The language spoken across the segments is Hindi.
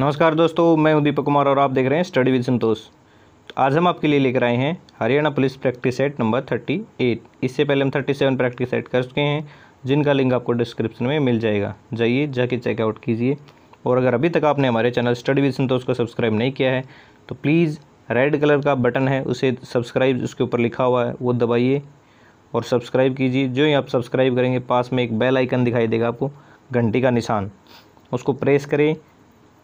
नमस्कार दोस्तों मैं हूं कुमार और आप देख रहे हैं स्टडी विद संतोष आज हम आपके लिए लेकर आए हैं Haryana police practice set number thirty eight इससे पहले हम थर्टी सेवन प्रैक्टिस सेट कर चुके हैं जिनका लिंक आपको डिस्क्रिप्शन में मिल जाएगा जाइए जाके चेकआउट कीजिए और अगर अभी तक आपने हमारे चैनल स्टडी विद संतोष को सब्सक्राइब नहीं किया है तो प्लीज़ रेड कलर का बटन है उसे सब्सक्राइब उसके ऊपर लिखा हुआ है वो दबाइए और सब्सक्राइब कीजिए जो ही आप सब्सक्राइब करेंगे पास में एक बेल आइकन दिखाई देगा आपको घंटी का निशान उसको प्रेस करें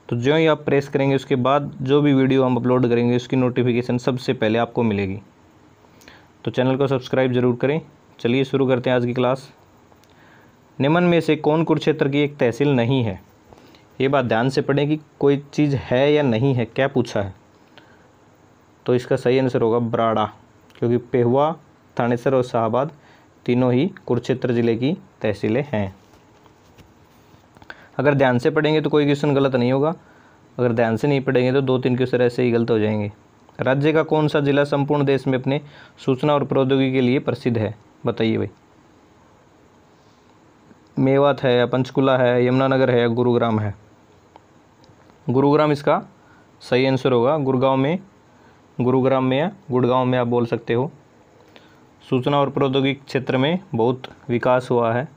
तो जो ही आप प्रेस करेंगे उसके बाद जो भी वीडियो हम अपलोड करेंगे उसकी नोटिफिकेशन सबसे पहले आपको मिलेगी तो चैनल को सब्सक्राइब ज़रूर करें चलिए शुरू करते हैं आज की क्लास निमन में से कौन कुरुक्षेत्र की एक तहसील नहीं है ये बात ध्यान से पढ़ें कि कोई चीज़ है या नहीं है क्या पूछा है तो इसका सही आंसर होगा बराड़ा क्योंकि पेहुआ थानेसर और शाहबाद तीनों ही कुरुक्षेत्र ज़िले की तहसीलें हैं अगर ध्यान से पढ़ेंगे तो कोई क्वेश्चन गलत नहीं होगा अगर ध्यान से नहीं पढ़ेंगे तो दो तीन क्वेश्चन ऐसे ही गलत हो जाएंगे राज्य का कौन सा जिला संपूर्ण देश में अपने सूचना और प्रौद्योगिकी के लिए प्रसिद्ध है बताइए भाई मेवात है पंचकुला है यमुनानगर है गुरुग्राम है गुरुग्राम इसका सही आंसर होगा गुड़गांव में गुरुग्राम में या गुड़गांव में आप बोल सकते हो सूचना और प्रौद्योगिक क्षेत्र में बहुत विकास हुआ है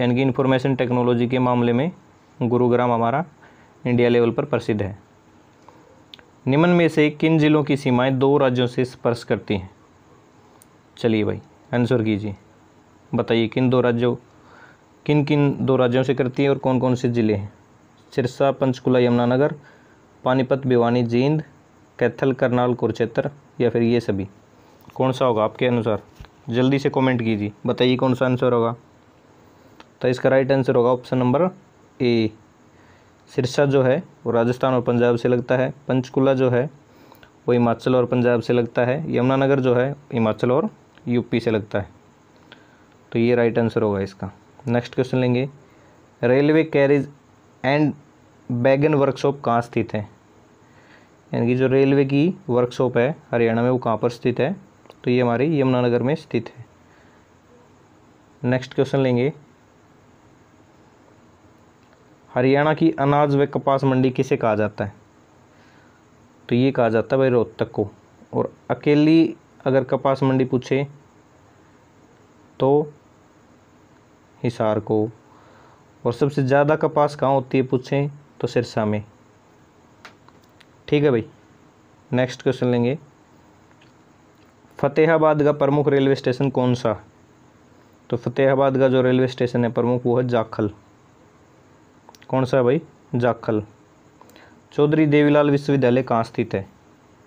यानी कि इन्फॉर्मेशन टेक्नोलॉजी के मामले में गुरुग्राम हमारा इंडिया लेवल पर प्रसिद्ध है निम्न में से किन जिलों की सीमाएं दो राज्यों से स्पर्श करती हैं चलिए भाई आंसर कीजिए बताइए किन दो राज्यों किन किन दो राज्यों से करती हैं और कौन कौन से ज़िले हैं सिरसा पंचकुला यमुनानगर पानीपत भिवानी जींद कैथल करनाल कुरुक्षेत्र या फिर ये सभी कौन सा होगा आपके अनुसार जल्दी से कमेंट कीजिए बताइए कौन सा आंसर होगा तो इसका राइट आंसर होगा ऑप्शन नंबर ए सिरसा जो है वो राजस्थान और पंजाब से लगता है पंचकुला जो है वो हिमाचल और पंजाब से लगता है यमुनानगर जो है हिमाचल और यूपी से लगता है तो ये राइट आंसर होगा इसका नेक्स्ट क्वेश्चन लेंगे railway carriage and wagon workshop कहाँ स्थित है यानी कि जो रेलवे की वर्कशॉप है हरियाणा में वो कहाँ पर स्थित है तो ये हमारी यमुनानगर में स्थित है नेक्स्ट क्वेश्चन लेंगे हरियाणा की अनाज व कपास मंडी किसे कहा जाता है तो ये कहा जाता है भाई रोहतक को और अकेली अगर कपास मंडी पूछे तो हिसार को और सबसे ज़्यादा कपास कहाँ होती है पूछें तो सिरसा में ठीक है भाई नेक्स्ट क्वेश्चन लेंगे फतेहाबाद का प्रमुख रेलवे स्टेशन कौन सा तो फतेहाबाद का जो रेलवे स्टेशन है प्रमुख वो है जाखल कौन सा है भाई जाखल चौधरी देवीलाल विश्वविद्यालय कहाँ स्थित है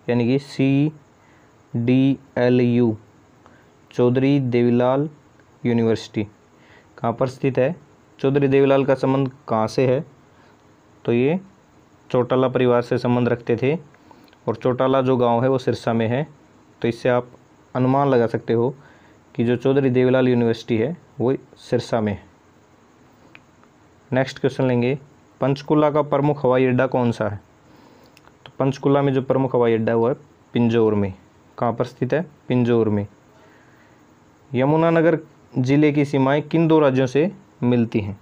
यानी कि C D L U Chaudhary Devilal university कहाँ पर स्थित है चौधरी देवीलाल का संबंध कहाँ से है तो ये चौटाला परिवार से संबंध रखते थे और चौटाला जो गांव है वो सिरसा में है तो इससे आप अनुमान लगा सकते हो कि जो चौधरी देवीलाल यूनिवर्सिटी है वो सिरसा में है नेक्स्ट क्वेश्चन लेंगे पंचकुला का प्रमुख हवाई अड्डा कौन सा है तो पंचकुला में जो प्रमुख हवाई अड्डा हुआ है पिंजौर में कहाँ पर स्थित है पिंजौर में यमुनानगर ज़िले की सीमाएं किन दो राज्यों से मिलती हैं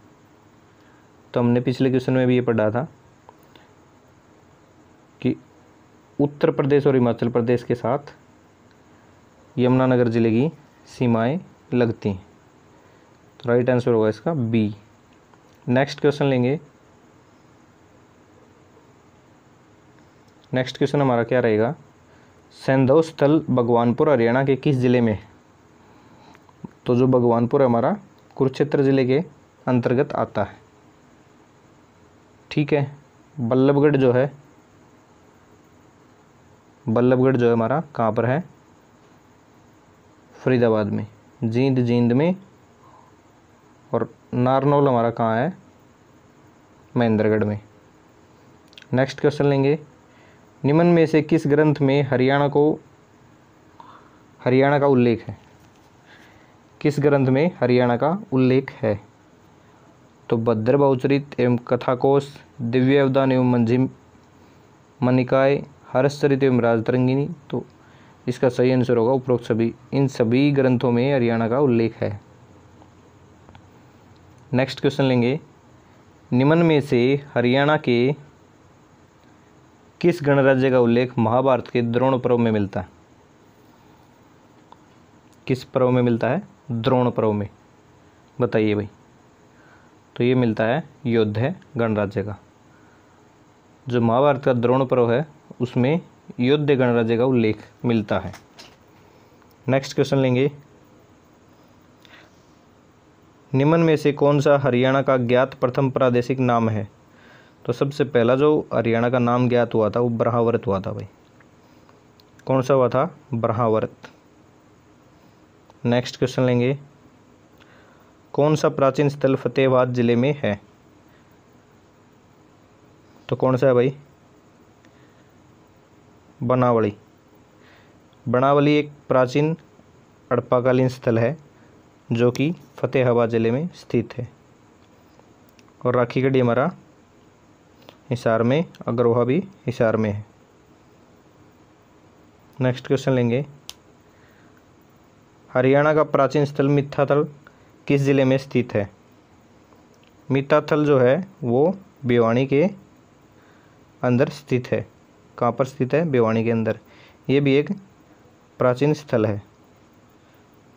तो हमने पिछले क्वेश्चन में भी ये पढ़ा था कि उत्तर प्रदेश और हिमाचल प्रदेश के साथ यमुनानगर ज़िले की सीमाएं लगती हैं तो राइट आंसर होगा इसका बी नेक्स्ट क्वेश्चन लेंगे नेक्स्ट क्वेश्चन हमारा क्या रहेगा सेंधव स्थल भगवानपुर हरियाणा के किस ज़िले में तो जो भगवानपुर हमारा कुरुक्षेत्र ज़िले के अंतर्गत आता है ठीक है बल्लभगढ़ जो है बल्लभगढ़ जो है हमारा कहाँ पर है फरीदाबाद में जींद जींद में और नारनौल हमारा कहाँ है महेंद्रगढ़ में नेक्स्ट क्वेश्चन लेंगे निम्न में से किस ग्रंथ में हरियाणा को हरियाणा का उल्लेख है किस ग्रंथ में हरियाणा का उल्लेख है तो भद्र बहुचरित एवं कथाकोश दिव्य अवदान एवं मंझिम मनिकाय हर्षचरित एवं राजतरंगिनी तो इसका सही आंसर होगा उपरोक्त सभी इन सभी ग्रंथों में हरियाणा का उल्लेख है नेक्स्ट क्वेश्चन लेंगे निम्न में से हरियाणा के किस गणराज्य का उल्लेख महाभारत के द्रोण पर्व में मिलता है किस पर्व में मिलता है द्रोण पर्व में बताइए भाई तो ये मिलता है योद्ध गणराज्य का जो महाभारत का द्रोण पर्व है उसमें योद्ध गणराज्य का उल्लेख मिलता है नेक्स्ट क्वेश्चन लेंगे निम्न में से कौन सा हरियाणा का ज्ञात प्रथम प्रादेशिक नाम है तो सबसे पहला जो हरियाणा का नाम ज्ञात हुआ था वो ब्रहावरत हुआ था भाई कौन सा हुआ था ब्रहावरत नेक्स्ट क्वेश्चन लेंगे कौन सा प्राचीन स्थल फतेहाबाद ज़िले में है तो कौन सा है भाई बनावली बनावली एक प्राचीन अड़पाकालीन स्थल है जो कि फतेहाबाद ज़िले में स्थित है और राखी का डेमरा हिसार में अग्रोहा भी हिसार में है नेक्स्ट क्वेश्चन लेंगे हरियाणा का प्राचीन स्थल मिथाथल किस ज़िले में स्थित है मिथाथल जो है वो बेवाणी के अंदर स्थित है कहाँ पर स्थित है बेवाणी के अंदर ये भी एक प्राचीन स्थल है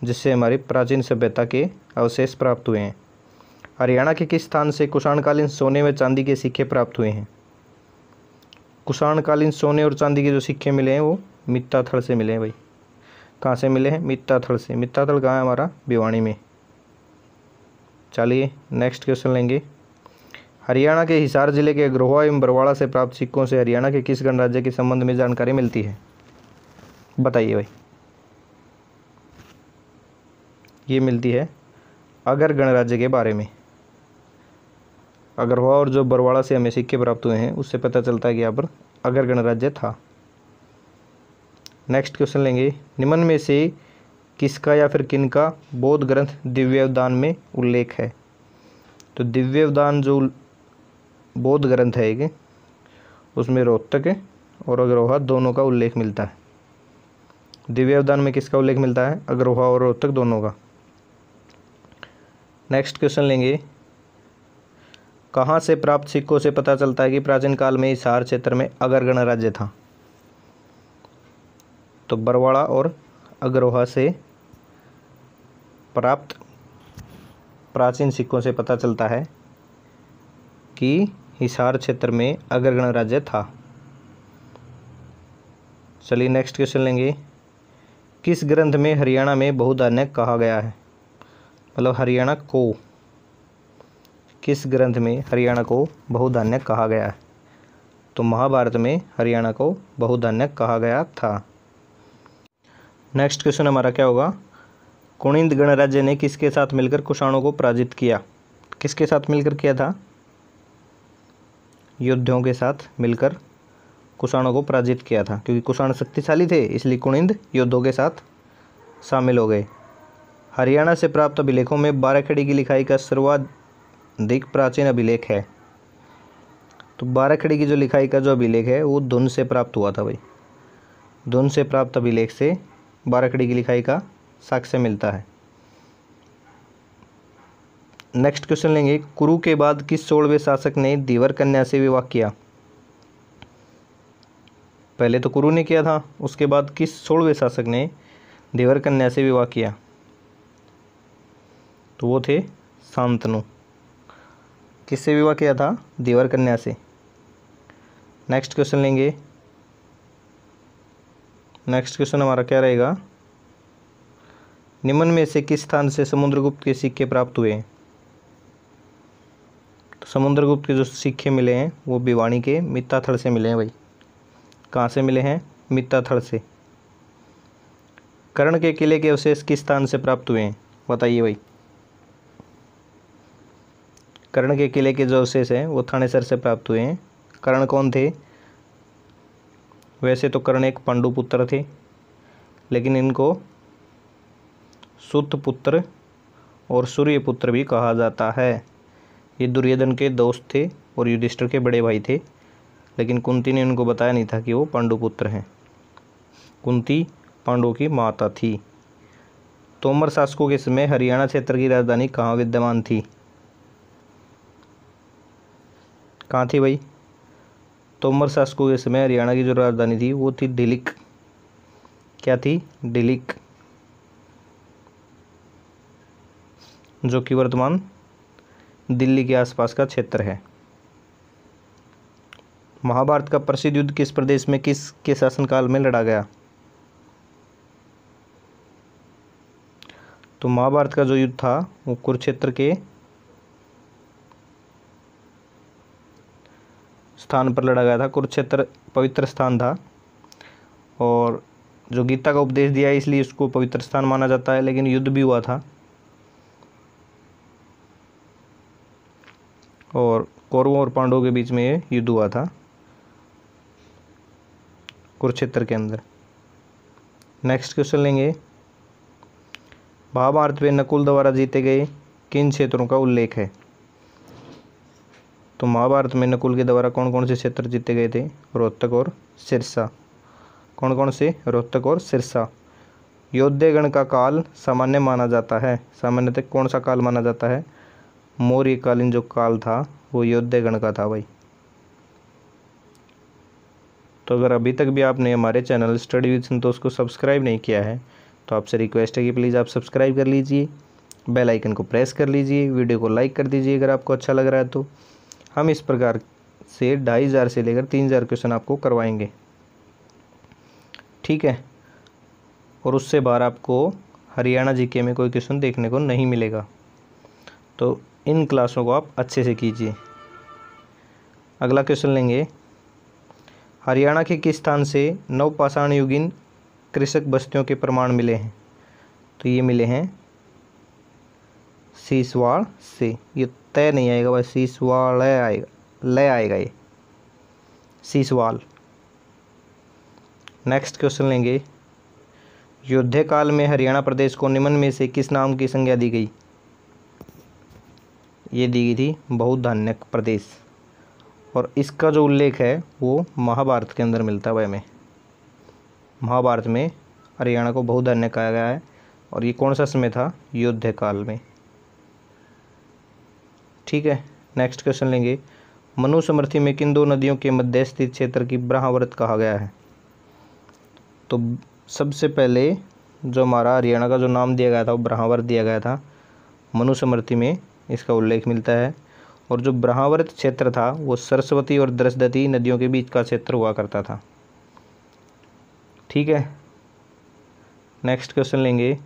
जिससे हमारी प्राचीन सभ्यता के अवशेष प्राप्त हुए हैं हरियाणा के किस स्थान से कुषाणकालीन सोने व चांदी के सिक्के प्राप्त हुए हैं कुषाणकालीन सोने और चांदी के जो सिक्के मिले हैं वो मित्ताथल से मिले हैं भाई कहाँ से मिले हैं मित्ताथल से मित्ताथल कहाँ है हमारा भिवाणी में चलिए नेक्स्ट क्वेश्चन लेंगे हरियाणा के हिसार जिले के अग्रोहा एवं बरवाड़ा से प्राप्त सिक्कों से हरियाणा के किस गणराज्य के संबंध में जानकारी मिलती है बताइए भाई ये मिलती है अगर गणराज्य के बारे में अगरवा और जो बरवाड़ा से हमें सिक्के प्राप्त हुए हैं उससे पता चलता है कि यहाँ पर अगर गणराज्य था नेक्स्ट क्वेश्चन लेंगे निम्न में से किसका या फिर किन का बौद्ध ग्रंथ दिव्यवदान में उल्लेख है तो दिव्यवदान जो बौद्ध ग्रंथ है एक उसमें रोहतक और अग्रोहा दोनों का उल्लेख मिलता है दिव्यवदान में किसका उल्लेख मिलता है अग्रोहा और रोहतक दोनों का नेक्स्ट क्वेश्चन लेंगे कहाँ से प्राप्त सिक्कों से पता चलता है कि प्राचीन काल में हिसार क्षेत्र में अगर गणराज्य था तो बरवाड़ा और अगरोहा से प्राप्त प्राचीन सिक्कों से पता चलता है कि हिसार क्षेत्र में अगर गणराज्य था चलिए नेक्स्ट क्वेश्चन लेंगे किस ग्रंथ में हरियाणा में बहुधान्य कहा गया है मतलब हरियाणा को किस ग्रंथ में हरियाणा को बहुधान्य कहा गया है तो महाभारत में हरियाणा को बहुधान्य कहा गया था नेक्स्ट क्वेश्चन हमारा क्या होगा कुणिंद गणराज्य ने किसके साथ मिलकर कुषाणों को पराजित किया किसके साथ मिलकर किया था युद्धों के साथ मिलकर कुषाणों को पराजित किया था क्योंकि कुषाण शक्तिशाली थे इसलिए कुणिंद योद्धों के साथ शामिल हो गए हरियाणा से प्राप्त अभिलेखों में बाराखड़ी की लिखाई का सर्वाधिक प्राचीन अभिलेख है तो बाराखड़ी की जो लिखाई का जो अभिलेख है वो धुन से प्राप्त हुआ था भाई धुन से प्राप्त अभिलेख से बाराखड़ी की लिखाई का साक्ष्य मिलता है नेक्स्ट क्वेश्चन लेंगे कुरु के बाद किस सोलहवें शासक ने दीवर कन्या से विवाह किया पहले तो कुरु ने किया था उसके बाद किस सोलहवें शासक ने देवर कन्या से विवाह किया तो वो थे शांतनु किससे विवाह किया था देवर कन्या से नेक्स्ट क्वेश्चन लेंगे नेक्स्ट क्वेश्चन हमारा क्या रहेगा निम्न में से किस स्थान से समुद्रगुप्त के सिक्के प्राप्त हुए हैं तो समुद्रगुप्त के जो सिक्के मिले हैं वो भिवाणी के मित्ताथड़ से मिले हैं भाई कहाँ से मिले हैं थड़ से कर्ण के किले के अवशेष किस स्थान से प्राप्त हुए हैं बताइए भाई कर्ण के किले के जो अवशेष हैं वो थानेसर से प्राप्त हुए हैं कर्ण कौन थे वैसे तो कर्ण एक पांडुपुत्र थे लेकिन इनको सुतपुत्र और सूर्यपुत्र भी कहा जाता है ये दुर्योधन के दोस्त थे और युधिष्ठिर के बड़े भाई थे लेकिन कुंती ने उनको बताया नहीं था कि वो पांडुपुत्र हैं कुंती पांडु की माता थी तोमर शासकों के समय हरियाणा क्षेत्र की राजधानी कहाँ विद्यमान थी कहाँ थी भाई तोमर शासकों के समय हरियाणा की जो राजधानी थी वो थी डिलिक क्या थी डिलिक जो कि वर्तमान दिल्ली के आसपास का क्षेत्र है महाभारत का प्रसिद्ध युद्ध किस प्रदेश में किस के शासनकाल में लड़ा गया तो महाभारत का जो युद्ध था वो कुरुक्षेत्र के स्थान पर लड़ा गया था कुरुक्षेत्र पवित्र स्थान था और जो गीता का उपदेश दिया है इसलिए इसको पवित्र स्थान माना जाता है लेकिन युद्ध भी हुआ था और कौरवों और पांडवों के बीच में ये युद्ध हुआ था कुरुक्षेत्र के अंदर नेक्स्ट क्वेश्चन लेंगे महाभारत में नकुल द्वारा जीते गए किन क्षेत्रों का उल्लेख है तो महाभारत में नकुल के द्वारा कौन कौन से क्षेत्र जीते गए थे रोहतक और सिरसा कौन कौन से रोहतक और सिरसा योद्धेगण का काल सामान्य माना जाता है सामान्यतः कौन सा काल माना जाता है मौर्यकालीन जो काल था वो योद्धेगण का था भाई तो अगर अभी तक भी आपने हमारे चैनल स्टडी विद संतोष को सब्सक्राइब नहीं किया है तो आपसे रिक्वेस्ट है कि प्लीज़ आप सब्सक्राइब कर लीजिए बेल आइकन को प्रेस कर लीजिए वीडियो को लाइक कर दीजिए अगर आपको अच्छा लग रहा है तो हम इस प्रकार से ढाई हज़ार से लेकर तीन हज़ार क्वेश्चन आपको करवाएंगे ठीक है और उससे बाहर आपको हरियाणा जीके में कोई क्वेश्चन देखने को नहीं मिलेगा तो इन क्लासों को आप अच्छे से कीजिए अगला क्वेश्चन लेंगे हरियाणा के किस स्थान से नवपाषाण युगिन कृषक बस्तियों के प्रमाण मिले हैं तो ये मिले हैं शीशवाड़ से ये तय नहीं आएगा भाई शीशवाड़ आएगा लय आएगा ये शीशवाल नेक्स्ट क्वेश्चन लेंगे युद्ध काल में हरियाणा प्रदेश को निम्न में से किस नाम की संज्ञा दी गई ये दी गई थी बहुत प्रदेश और इसका जो उल्लेख है वो महाभारत के अंदर मिलता है भाई हमें महाभारत में हरियाणा को बहुत कहा गया है और ये कौन सा समय था युद्ध काल में ठीक है नेक्स्ट क्वेश्चन लेंगे मनुसमर्थी में किन दो नदियों के मध्य स्थित क्षेत्र की ब्रह्माव्रत कहा गया है तो सबसे पहले जो हमारा हरियाणा का जो नाम दिया गया था वो ब्रह्माव्रत दिया गया था मनुसमर्थि में इसका उल्लेख मिलता है और जो ब्रह्माव्रत क्षेत्र था वो सरस्वती और दृशदती नदियों के बीच का क्षेत्र हुआ करता था ठीक है नेक्स्ट क्वेश्चन लेंगे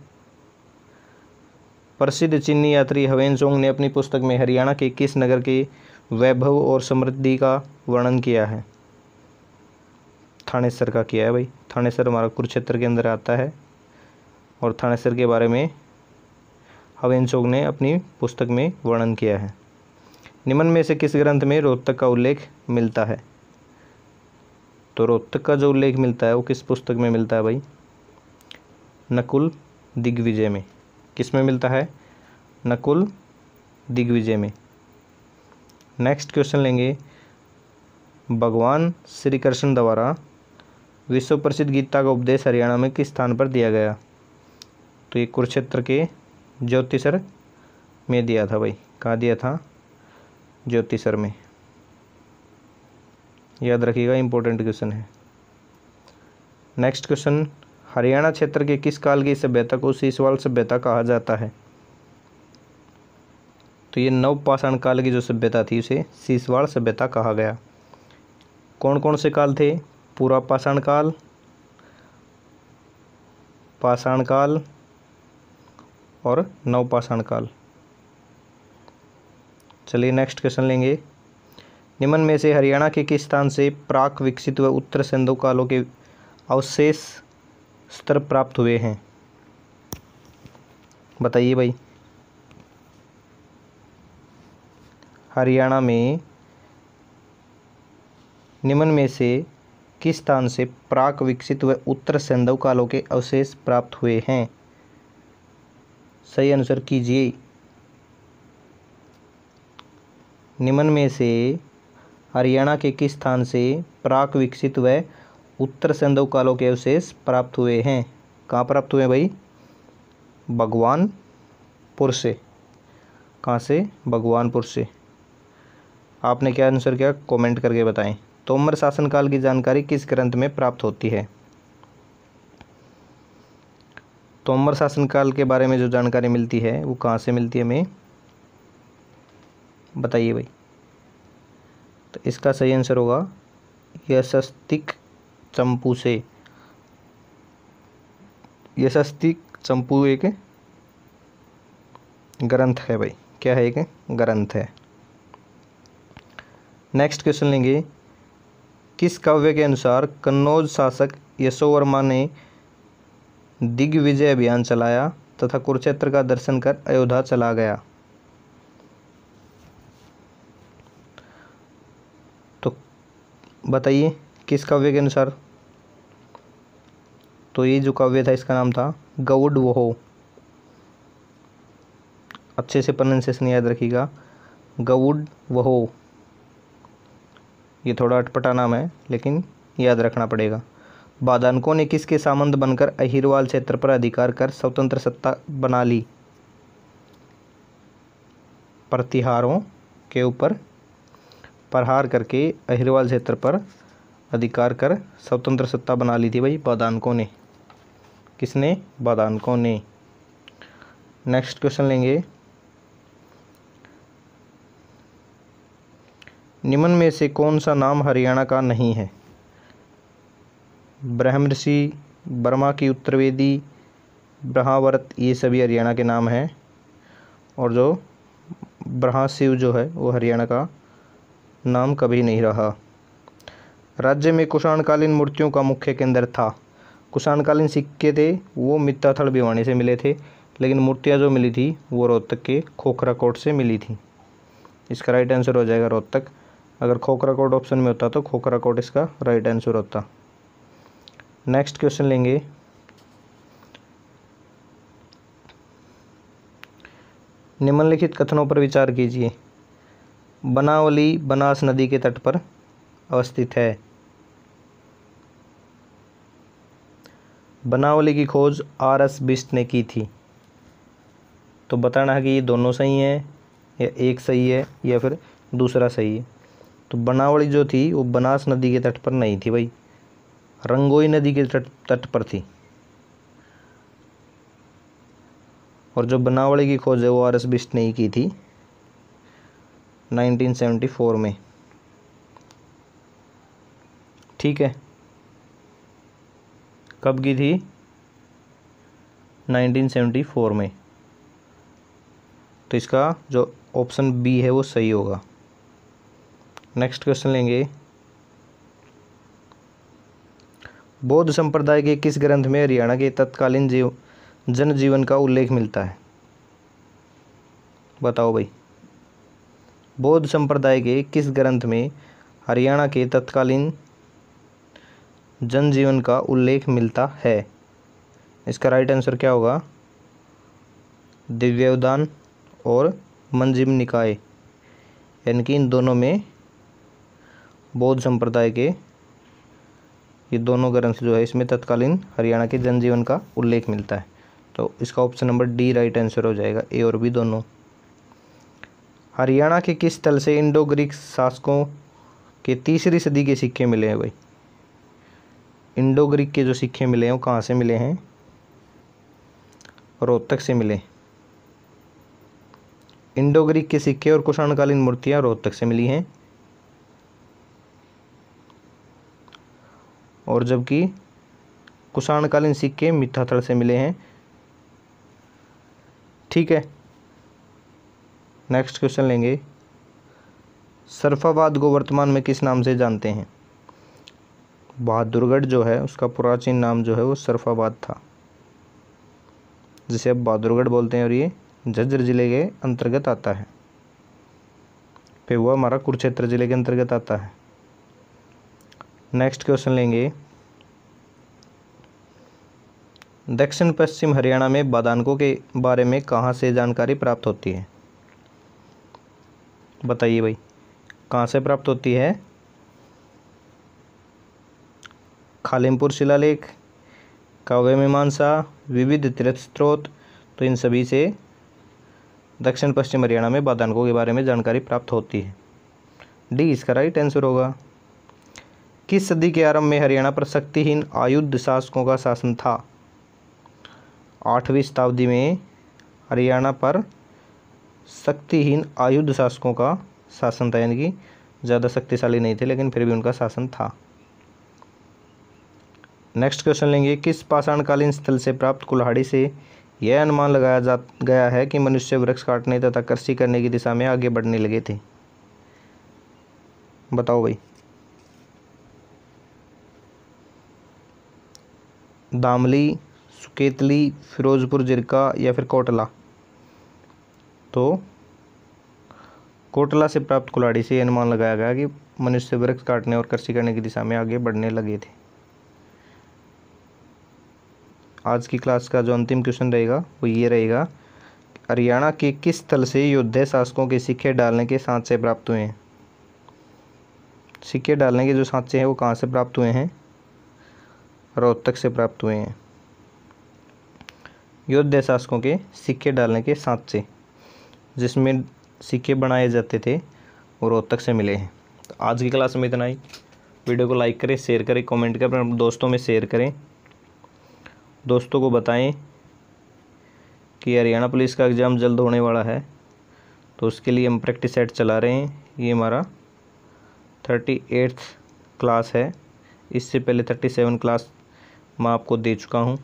प्रसिद्ध चीनी यात्री हवेन जोंग ने अपनी पुस्तक में हरियाणा के किस नगर के वैभव और समृद्धि का वर्णन किया है थानेसर का किया है भाई थानेसर हमारा कुरुक्षेत्र के अंदर आता है और थानेसर के बारे में हवेन जोंग ने अपनी पुस्तक में वर्णन किया है निम्न में से किस ग्रंथ में रोहतक का उल्लेख मिलता है तो रोहतक का जो उल्लेख मिलता है वो किस पुस्तक में मिलता है भाई नकुल दिग्विजय में किस में मिलता है नकुल दिग्विजय में नेक्स्ट क्वेश्चन लेंगे भगवान श्री कृष्ण द्वारा विश्व प्रसिद्ध गीता का उपदेश हरियाणा में किस स्थान पर दिया गया तो ये कुरुक्षेत्र के ज्योतिसर में दिया था भाई कहाँ दिया था ज्योतिसर में याद रखिएगा इंपॉर्टेंट क्वेश्चन है नेक्स्ट क्वेश्चन हरियाणा क्षेत्र के किस काल की सभ्यता को सीसवाल सभ्यता कहा जाता है तो ये नवपाषाण काल की जो सभ्यता थी उसे सीसवाड़ सभ्यता कहा गया कौन कौन से काल थे पूरा पाषाण काल पाषाण काल और नवपाषाण काल चलिए नेक्स्ट क्वेश्चन लेंगे निम्न में से हरियाणा के किस स्थान से प्राक विकसित व उत्तर सिंधु कालों के अवशेष स्तर प्राप्त हुए हैं बताइए भाई हरियाणा में निम्न में से किस स्थान से प्राक विकसित व उत्तर संधव कालों के अवशेष प्राप्त हुए हैं सही आंसर कीजिए निम्न में से हरियाणा के किस स्थान से प्राक विकसित व उत्तर सिंधु कालों के अवशेष प्राप्त हुए हैं कहाँ प्राप्त हुए भाई भगवानपुर से कहाँ से भगवानपुर से आपने क्या आंसर किया कमेंट करके बताएं तोमर शासनकाल की जानकारी किस ग्रंथ में प्राप्त होती है तोमर शासनकाल के बारे में जो जानकारी मिलती है वो कहाँ से मिलती है हमें बताइए भाई तो इसका सही आंसर होगा यशस्तिक चंपू से यशस्ती चंपू एक ग्रंथ है भाई क्या है एक ग्रंथ है नेक्स्ट क्वेश्चन लेंगे किस काव्य के अनुसार कन्नौज शासक यशोवर्मा ने दिग्विजय अभियान चलाया तथा कुरुक्षेत्र का दर्शन कर अयोध्या चला गया तो बताइए किस काव्य के अनुसार तो ये जो काव्य था इसका नाम था गौड वहो अच्छे से प्रोनाउंसिएशन याद रखिएगा गौड वहो ये थोड़ा अटपटा नाम है लेकिन याद रखना पड़ेगा बादानकों ने किसके सामंत बनकर अहिरवाल क्षेत्र पर अधिकार कर स्वतंत्र सत्ता बना ली प्रतिहारों के ऊपर प्रहार करके अहिरवाल क्षेत्र पर अधिकार कर स्वतंत्र सत्ता बना ली थी भाई बादानकों ने किसने बदानकों ने नेक्स्ट क्वेश्चन लेंगे निम्न में से कौन सा नाम हरियाणा का नहीं है ब्रह्म ऋषि बर्मा की उत्तरवेदी ब्रहावर्त ये सभी हरियाणा के नाम हैं और जो शिव जो है वो हरियाणा का नाम कभी नहीं रहा राज्य में कुषाणकालीन मूर्तियों का मुख्य केंद्र था कुषाणकालीन सिक्के थे वो मित्ताथल भिवानी से मिले थे लेकिन मूर्तियाँ जो मिली थी वो रोहतक के खोखरा कोट से मिली थी इसका राइट आंसर हो जाएगा रोहतक अगर खोखरा कोट ऑप्शन में होता तो खोखरा कोट इसका राइट आंसर होता नेक्स्ट क्वेश्चन लेंगे निम्नलिखित कथनों पर विचार कीजिए बनावली बनास नदी के तट पर अवस्थित है बनावली की खोज आर एस बिस्ट ने की थी तो बताना है कि ये दोनों सही हैं या एक सही है या फिर दूसरा सही है तो बनावली जो थी वो बनास नदी के तट पर नहीं थी भाई रंगोई नदी के तट तट पर थी और जो बनावली की खोज है वो आर एस बिस्ट ने ही की थी 1974 में ठीक है कब की थी 1974 में तो इसका जो ऑप्शन बी है वो सही होगा नेक्स्ट क्वेश्चन लेंगे बौद्ध संप्रदाय के किस ग्रंथ में हरियाणा के तत्कालीन जीव जनजीवन का उल्लेख मिलता है बताओ भाई बौद्ध संप्रदाय के किस ग्रंथ में हरियाणा के तत्कालीन जनजीवन का उल्लेख मिलता है इसका राइट आंसर क्या होगा दिव्यवदान और मंजिम निकाय यानी कि इन दोनों में बौद्ध संप्रदाय के ये दोनों ग्रंथ जो है इसमें तत्कालीन हरियाणा के जनजीवन का उल्लेख मिलता है तो इसका option number D right answer हो जाएगा ए और बी दोनों हरियाणा के किस स्थल से इंडो ग्रीक शासकों के तीसरी सदी के सिक्के मिले हैं भाई इंडो ग्रीक के जो सिक्के मिले हैं वो कहाँ से मिले हैं रोहतक से मिले इंडो ग्रीक के सिक्के और कुषाणकालीन मूर्तियाँ रोहतक से मिली हैं और जबकि कुषाणकालीन सिक्के मिथाथल से मिले हैं ठीक है नेक्स्ट क्वेश्चन लेंगे सरफाबाद को वर्तमान में किस नाम से जानते हैं बहादुरगढ़ जो है उसका प्राचीन नाम जो है वो सरफाबाद था जिसे अब बहादुरगढ़ बोलते हैं और ये झज्जर ज़िले के अंतर्गत आता है पेहुआ हमारा कुरुक्षेत्र ज़िले के अंतर्गत आता है नेक्स्ट क्वेश्चन लेंगे दक्षिण पश्चिम हरियाणा में बादानकों के बारे में कहाँ से जानकारी प्राप्त होती है बताइए भाई कहाँ से प्राप्त होती है खालिमपुर शिलालेख काव्य मीमांसा विविध तीर्थ स्रोत तो इन सभी से दक्षिण पश्चिम हरियाणा में बादानकों के बारे में जानकारी प्राप्त होती है डी इसका राइट आंसर होगा किस सदी के आरंभ में हरियाणा पर शक्तिहीन आयुद्ध शासकों का शासन था आठवीं शताब्दी में हरियाणा पर शक्तिहीन आयुद्ध शासकों का शासन था यानी कि ज़्यादा शक्तिशाली नहीं थे लेकिन फिर भी उनका शासन था नेक्स्ट क्वेश्चन लेंगे किस पाषाणकालीन स्थल से प्राप्त कुल्हाड़ी से यह अनुमान लगाया जा गया है कि मनुष्य वृक्ष काटने तथा कृषि करने की दिशा में आगे बढ़ने लगे थे बताओ भाई दामली सुकेतली फिरोजपुर जिरका या फिर कोटला तो कोटला से प्राप्त कुलाड़ी से अनुमान लगाया गया कि मनुष्य वृक्ष काटने और कृषि करने की दिशा में आगे बढ़ने लगे थे आज की क्लास का जो अंतिम क्वेश्चन रहेगा वो ये रहेगा हरियाणा के किस स्थल से युद्ध शासकों के सिक्के डालने के सांचे प्राप्त हुए हैं सिक्के डालने के जो सांचे हैं वो कहाँ से प्राप्त हुए हैं रोहतक से प्राप्त हुए हैं योद्ध शासकों के सिक्के डालने के सांचे जिसमें सिक्के बनाए जाते थे वो रोहतक से मिले हैं तो आज की क्लास में इतना ही वीडियो को लाइक करें शेयर करें कमेंट करें अपने दोस्तों में शेयर करें दोस्तों को बताएं कि हरियाणा पुलिस का एग्ज़ाम जल्द होने वाला है तो उसके लिए हम प्रैक्टिस सेट चला रहे हैं ये हमारा थर्टी एट्थ क्लास है इससे पहले थर्टी सेवन क्लास मैं आपको दे चुका हूँ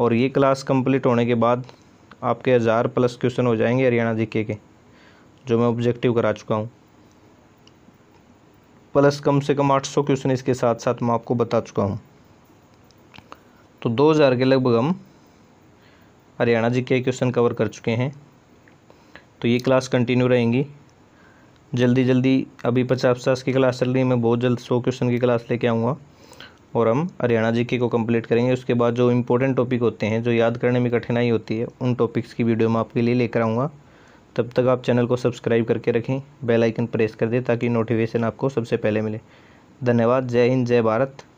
और ये क्लास कंप्लीट होने के बाद आपके हज़ार प्लस क्वेश्चन हो जाएंगे हरियाणा जीके के जो मैं ऑब्जेक्टिव करा चुका हूँ प्लस कम से कम आठ सौ क्वेश्चन इसके साथ साथ मैं आपको बता चुका हूँ तो 2000 के लगभग हम हरियाणा जी के क्वेश्चन कवर कर चुके हैं तो ये क्लास कंटिन्यू रहेंगी जल्दी जल्दी अभी पचास पचास की क्लास चल रही है मैं बहुत जल्द सौ क्वेश्चन की क्लास लेके आऊँगा और हम हरियाणा जी के को कंप्लीट करेंगे उसके बाद जो इंपॉर्टेंट टॉपिक होते हैं जो याद करने में कठिनाई होती है उन टॉपिक्स की वीडियो मैं आपके लिए लेकर आऊँगा तब तक आप चैनल को सब्सक्राइब करके रखें बेल आइकन प्रेस कर दें ताकि नोटिफिकेशन आपको सबसे पहले मिले धन्यवाद जय हिंद जय भारत